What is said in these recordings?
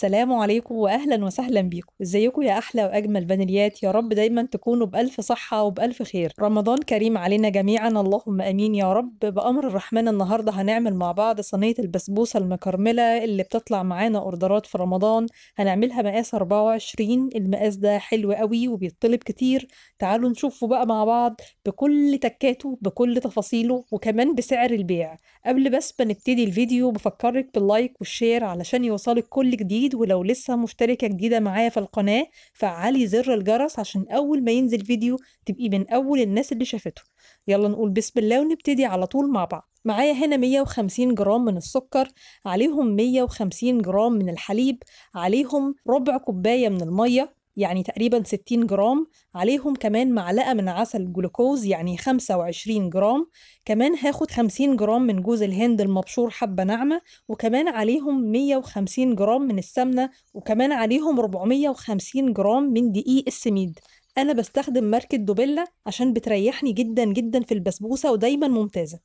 سلام عليكم واهلا وسهلا بيكم ازيكم يا احلى واجمل بنيات يا رب دايما تكونوا بالف صحه وبالف خير رمضان كريم علينا جميعا اللهم امين يا رب بامر الرحمن النهارده هنعمل مع بعض صينيه البسبوسه المكرمله اللي بتطلع معانا اوردرات في رمضان هنعملها مقاس 24 المقاس ده حلو قوي وبيطلب كتير تعالوا نشوفه بقى مع بعض بكل تكاته بكل تفاصيله وكمان بسعر البيع قبل بس ما نبتدي الفيديو بفكرك باللايك والشير علشان يوصلك كل جديد جديد ولو لسه مشتركة جديدة معايا في القناة فعلي زر الجرس عشان أول ما ينزل فيديو تبقي من أول الناس اللي شافته يلا نقول بسم الله ونبتدي على طول مع بعض معايا هنا 150 جرام من السكر عليهم 150 جرام من الحليب عليهم ربع كوباية من المية يعني تقريبا 60 جرام عليهم كمان معلقة من عسل جلوكوز يعني 25 جرام كمان هاخد 50 جرام من جوز الهند المبشور حبة ناعمة وكمان عليهم 150 جرام من السمنة وكمان عليهم 450 جرام من دقيق السميد أنا بستخدم ماركة دوبيلا عشان بتريحني جدا جدا في البسبوسة ودايما ممتازة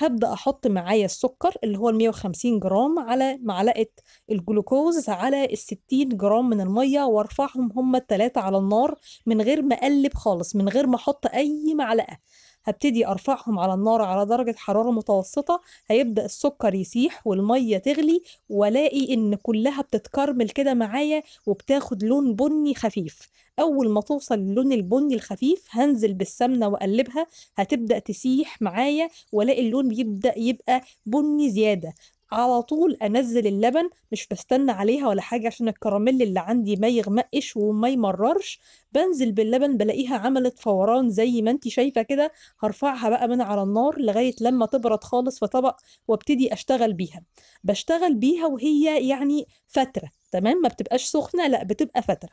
هبدا احط معايا السكر اللي هو ال 150 جرام على معلقه الجلوكوز على ال 60 جرام من الميه وارفعهم هما الثلاثه على النار من غير ما اقلب خالص من غير ما احط اي معلقه هبتدي ارفعهم على النار على درجه حراره متوسطه هيبدا السكر يسيح والميه تغلي والاقي ان كلها بتتكرمل كده معايا وبتاخد لون بني خفيف اول ما توصل للون البني الخفيف هنزل بالسمنه واقلبها هتبدا تسيح معايا والاقي اللون بيبدا يبقى بني زياده على طول انزل اللبن مش بستنى عليها ولا حاجه عشان الكراميل اللي عندي ما يغمقش وما يمررش بنزل باللبن بلاقيها عملت فوران زي ما انت شايفه كده هرفعها بقى من على النار لغايه لما تبرد خالص في طبق وابتدي اشتغل بيها بشتغل بيها وهي يعني فتره تمام ما بتبقاش سخنه لا بتبقى فتره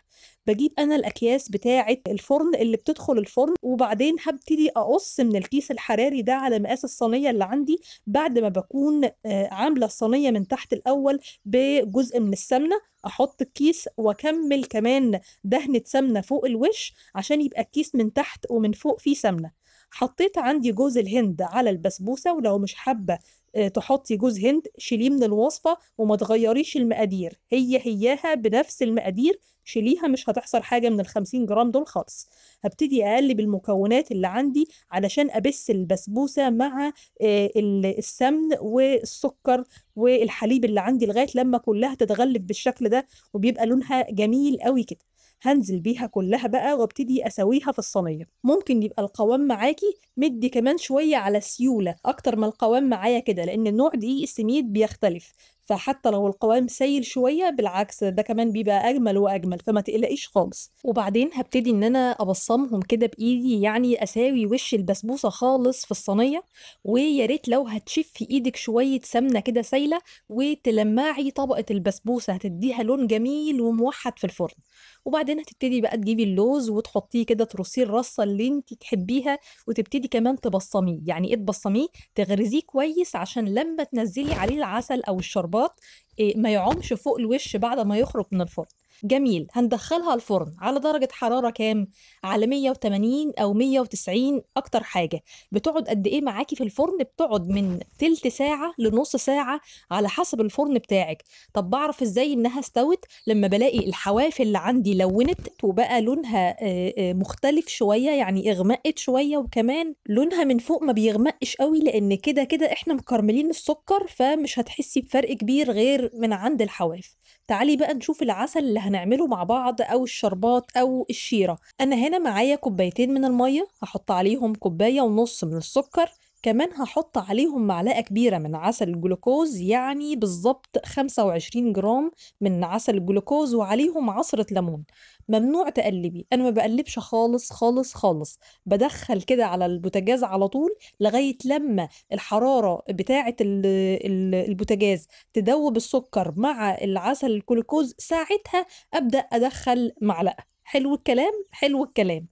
بجيب انا الاكياس بتاعه الفرن اللي بتدخل الفرن وبعدين هبتدي اقص من الكيس الحراري ده على مقاس الصينيه اللي عندي بعد ما بكون آه، عامله الصينيه من تحت الاول بجزء من السمنه احط الكيس واكمل كمان دهنه سمنه فوق الوش عشان يبقى الكيس من تحت ومن فوق فيه سمنه حطيت عندي جوز الهند على البسبوسه ولو مش حابه آه، تحطي جوز هند شيليه من الوصفه وما تغيريش المقادير هي هياها بنفس المقادير شيليها مش هتحصل حاجه من ال جرام دول خالص هبتدي اقلب المكونات اللي عندي علشان ابس البسبوسه مع آه، السمن والسكر والحليب اللي عندي لغايه لما كلها تتغلف بالشكل ده وبيبقى لونها جميل قوي كده هنزل بيها كلها بقى وابتدي اسويها في الصينيه ممكن يبقى القوام معاكي مدي كمان شويه على سيوله اكتر ما القوام معايا كده لان النوع دقيق السميد بيختلف فحتى لو القوام سايل شويه بالعكس ده كمان بيبقى اجمل واجمل فما تقلقيش خالص وبعدين هبتدي ان انا ابصمهم كده بايدي يعني اساوي وش البسبوسه خالص في الصينيه ويا ريت لو هتشف في ايدك شويه سمنه كده سايله وتلمعي طبقه البسبوسه هتديها لون جميل وموحد في الفرن وبعدين هتبتدي بقى تجيبي اللوز وتحطيه كده ترصيه الرصه اللي انت تحبيها وتبتدي كمان تبصميه يعني ايه تبصميه تغرزيه كويس عشان لما تنزلي عليه العسل او الشربات الرباط إيه، ما يعومش فوق الوش بعد ما يخرج من الفرن جميل هندخلها الفرن على درجة حرارة كام؟ على 180 أو 190 أكتر حاجة بتقعد قد إيه معاكي في الفرن؟ بتقعد من تلت ساعة لنص ساعة على حسب الفرن بتاعك طب بعرف إزاي إنها استوت؟ لما بلاقي الحواف اللي عندي لونت وبقى لونها مختلف شوية يعني اغمقت شوية وكمان لونها من فوق ما بيغمقش قوي لأن كده كده إحنا مكرملين السكر فمش هتحسي بفرق كبير غير من عند الحواف تعالي بقى نشوف العسل اللي هنعمله مع بعض او الشربات او الشيره انا هنا معايا كوبايتين من الميه هحط عليهم كوبايه ونص من السكر كمان هحط عليهم معلقة كبيرة من عسل الجلوكوز يعني بالظبط 25 جرام من عسل الجلوكوز وعليهم عصرة ليمون ممنوع تقلبي انا ما بقلبش خالص خالص خالص بدخل كده على البوتاجاز على طول لغايه لما الحراره بتاعه البوتاجاز تدوب السكر مع العسل الجلوكوز ساعتها ابدا ادخل معلقه حلو الكلام حلو الكلام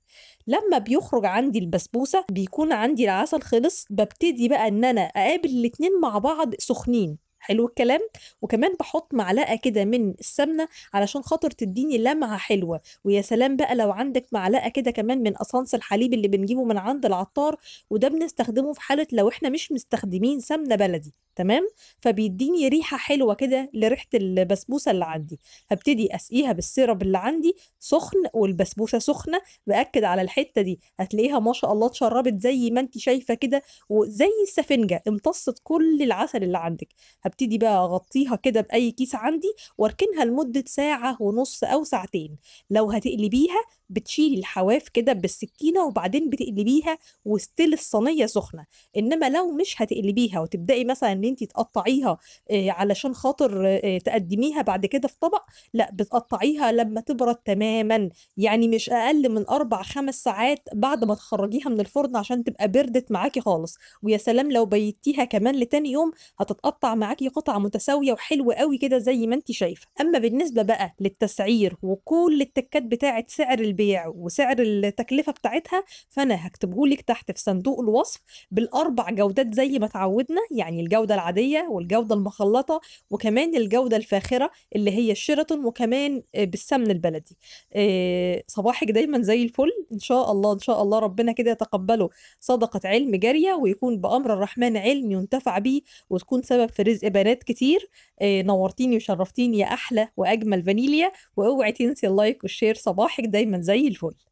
لما بيخرج عندي البسبوسه بيكون عندي العسل خلص ببتدي بقى ان انا اقابل الاتنين مع بعض سخنين حلو الكلام وكمان بحط معلقه كده من السمنه علشان خاطر تديني لمعه حلوه ويا سلام بقى لو عندك معلقه كده كمان من اصانص الحليب اللي بنجيبه من عند العطار وده بنستخدمه في حاله لو احنا مش مستخدمين سمنه بلدي تمام فبيديني ريحه حلوه كده لريحه البسبوسه اللي عندي هبتدي اسقيها بالسيرب اللي عندي سخن والبسبوسه سخنه باكد على الحته دي هتلاقيها ما شاء الله اتشربت زي ما انت شايفه كده وزي السفنجه امتصت كل العسل اللي عندك هبتدي بقى اغطيها كده باي كيس عندي واركنها لمده ساعه ونص او ساعتين لو هتقلبيها بتشيلي الحواف كده بالسكينه وبعدين بتقلبيها وستيل الصينيه سخنه انما لو مش هتقلبيها وتبداي مثلا ان انت تقطعيها آه، علشان خاطر آه، تقدميها بعد كده في طبق لا بتقطعيها لما تبرد تماما يعني مش اقل من اربع خمس ساعات بعد ما تخرجيها من الفرن عشان تبقى بردت معاكي خالص ويا سلام لو بيتيها كمان لتاني يوم هتتقطع معاكي في قطعه متساويه وحلوه قوي كده زي ما انت شايفه اما بالنسبه بقى للتسعير وكل التكات بتاعه سعر البيع وسعر التكلفه بتاعتها فانا هكتبه لك تحت في صندوق الوصف بالاربع جودات زي ما اتعودنا يعني الجوده العاديه والجوده المخلطه وكمان الجوده الفاخره اللي هي الشيراتون وكمان بالسمن البلدي آه، صباحك دايما زي الفل ان شاء الله ان شاء الله ربنا كده يتقبله صدقه علم جاريه ويكون بامر الرحمن علم ينتفع به وتكون سبب في رزق بنات كتير آه، نورتيني وشرفتيني يا احلى واجمل فانيليا واوعي تنسي اللايك والشير صباحك دايما زي الفل